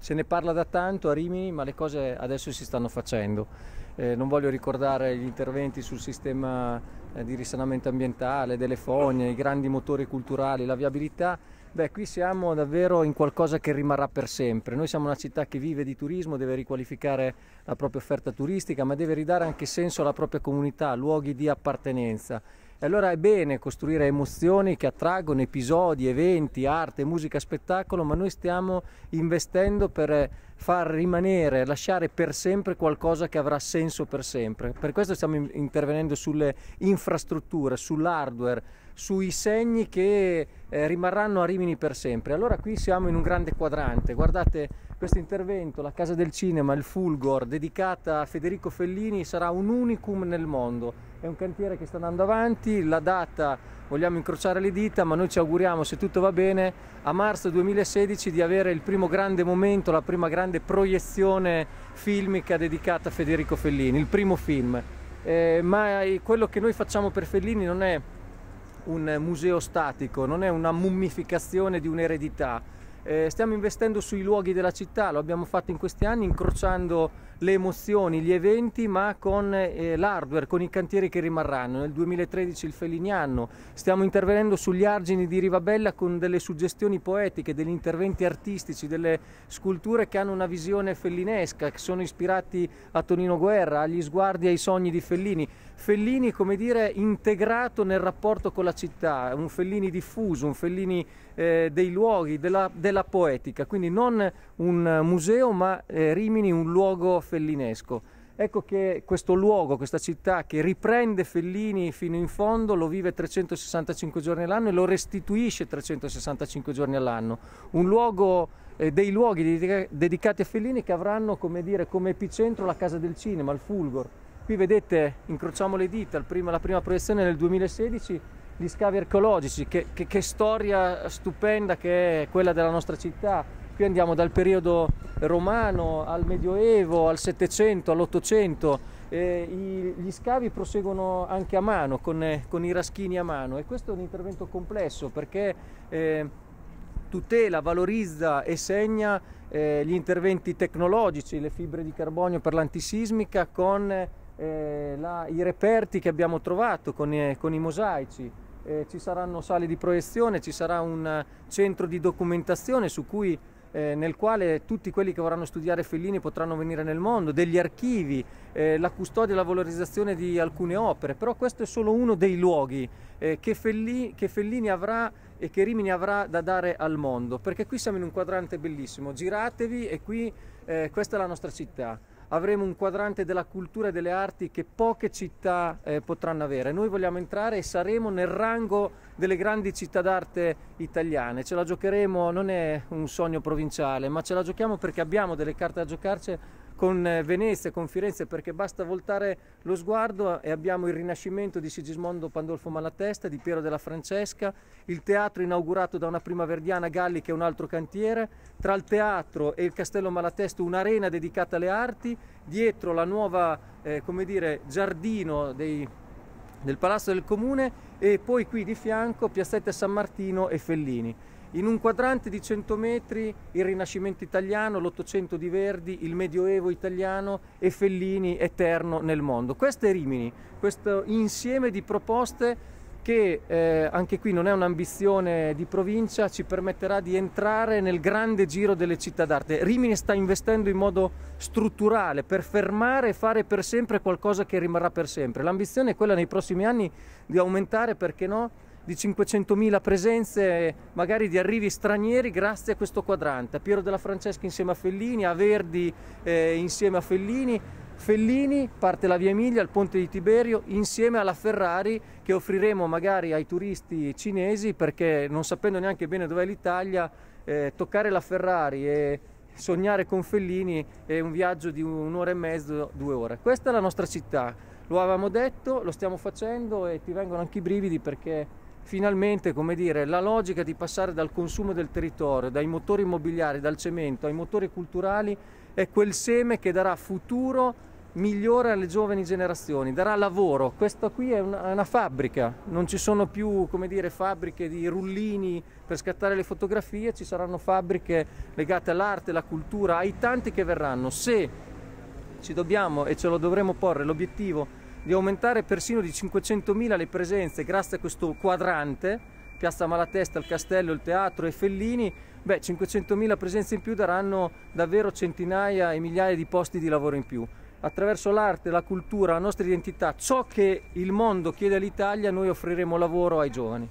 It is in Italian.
Se ne parla da tanto a Rimini, ma le cose adesso si stanno facendo. Eh, non voglio ricordare gli interventi sul sistema eh, di risanamento ambientale, delle fogne, i grandi motori culturali, la viabilità, beh qui siamo davvero in qualcosa che rimarrà per sempre. Noi siamo una città che vive di turismo, deve riqualificare la propria offerta turistica, ma deve ridare anche senso alla propria comunità, luoghi di appartenenza. E allora è bene costruire emozioni che attraggono episodi, eventi, arte, musica, spettacolo, ma noi stiamo investendo per far rimanere, lasciare per sempre qualcosa che avrà senso per sempre. Per questo stiamo intervenendo sulle infrastrutture, sull'hardware, sui segni che eh, rimarranno a Rimini per sempre. Allora qui siamo in un grande quadrante, guardate questo intervento, la Casa del Cinema, il Fulgor, dedicata a Federico Fellini, sarà un unicum nel mondo. È un cantiere che sta andando avanti, la data vogliamo incrociare le dita, ma noi ci auguriamo, se tutto va bene, a marzo 2016 di avere il primo grande momento, la prima grande proiezione filmica dedicata a Federico Fellini, il primo film. Eh, ma eh, quello che noi facciamo per Fellini non è un museo statico, non è una mummificazione di un'eredità, eh, stiamo investendo sui luoghi della città, lo abbiamo fatto in questi anni incrociando le emozioni, gli eventi, ma con eh, l'hardware, con i cantieri che rimarranno. Nel 2013 il Felignano, stiamo intervenendo sugli argini di Rivabella con delle suggestioni poetiche, degli interventi artistici, delle sculture che hanno una visione fellinesca, che sono ispirati a Tonino Guerra, agli sguardi e ai sogni di Fellini. Fellini, come dire, integrato nel rapporto con la città, un Fellini diffuso, un Fellini eh, dei luoghi, della, della della poetica, quindi non un museo ma eh, Rimini un luogo fellinesco. Ecco che questo luogo, questa città che riprende Fellini fino in fondo, lo vive 365 giorni all'anno e lo restituisce 365 giorni all'anno. Un luogo, eh, dei luoghi dedicati a Fellini che avranno come, dire, come epicentro la Casa del Cinema, il Fulgor. Qui vedete, incrociamo le dita, la prima proiezione nel 2016 gli scavi archeologici, che, che, che storia stupenda che è quella della nostra città. Qui andiamo dal periodo romano al Medioevo, al Settecento, all'Ottocento. Eh, gli scavi proseguono anche a mano, con, con, i raschini a mano e questo è un intervento complesso perché eh, tutela, valorizza e segna eh, gli interventi tecnologici, le fibre di carbonio per l'antisismica con eh, la, i reperti che abbiamo trovato, con, eh, con i mosaici eh, ci saranno sale di proiezione, ci sarà un centro di documentazione cui, eh, nel quale tutti quelli che vorranno studiare Fellini potranno venire nel mondo, degli archivi, eh, la custodia e la valorizzazione di alcune opere, però questo è solo uno dei luoghi eh, che Fellini, che Fellini avrà e che Rimini avrà da dare al mondo, perché qui siamo in un quadrante bellissimo, giratevi e qui eh, questa è la nostra città avremo un quadrante della cultura e delle arti che poche città eh, potranno avere. Noi vogliamo entrare e saremo nel rango delle grandi città d'arte italiane. Ce la giocheremo, non è un sogno provinciale, ma ce la giochiamo perché abbiamo delle carte da giocarci con eh, Venezia, con Firenze, perché basta voltare lo sguardo e abbiamo il Rinascimento di Sigismondo Pandolfo Malatesta, di Piero della Francesca, il teatro inaugurato da una primaverdiana Galli che è un altro cantiere, tra il teatro e il Castello Malatesta un'arena dedicata alle arti, dietro la nuova, eh, come dire, giardino dei, del Palazzo del Comune e poi qui di fianco Piazzetta San Martino e Fellini. In un quadrante di 100 metri il Rinascimento italiano, l'Ottocento di Verdi, il Medioevo italiano e Fellini eterno nel mondo. Questo è Rimini, questo insieme di proposte che eh, anche qui non è un'ambizione di provincia, ci permetterà di entrare nel grande giro delle città d'arte. Rimini sta investendo in modo strutturale per fermare e fare per sempre qualcosa che rimarrà per sempre. L'ambizione è quella nei prossimi anni di aumentare, perché no, di 500.000 presenze magari di arrivi stranieri grazie a questo quadrante, a Piero della Francesca insieme a Fellini, a Verdi eh, insieme a Fellini, Fellini parte la Via Emilia, il Ponte di Tiberio, insieme alla Ferrari che offriremo magari ai turisti cinesi perché non sapendo neanche bene dov'è l'Italia, eh, toccare la Ferrari e sognare con Fellini è un viaggio di un'ora e mezzo, due ore. Questa è la nostra città, lo avevamo detto, lo stiamo facendo e ti vengono anche i brividi perché finalmente come dire, la logica di passare dal consumo del territorio, dai motori immobiliari, dal cemento ai motori culturali è quel seme che darà futuro migliore alle giovani generazioni, darà lavoro. Questa qui è una, una fabbrica, non ci sono più come dire, fabbriche di rullini per scattare le fotografie, ci saranno fabbriche legate all'arte, alla cultura, ai tanti che verranno. Se ci dobbiamo e ce lo dovremo porre l'obiettivo di aumentare persino di 500.000 le presenze grazie a questo quadrante, Piazza Malatesta, il Castello, il Teatro e Fellini, beh 500.000 presenze in più daranno davvero centinaia e migliaia di posti di lavoro in più. Attraverso l'arte, la cultura, la nostra identità, ciò che il mondo chiede all'Italia, noi offriremo lavoro ai giovani.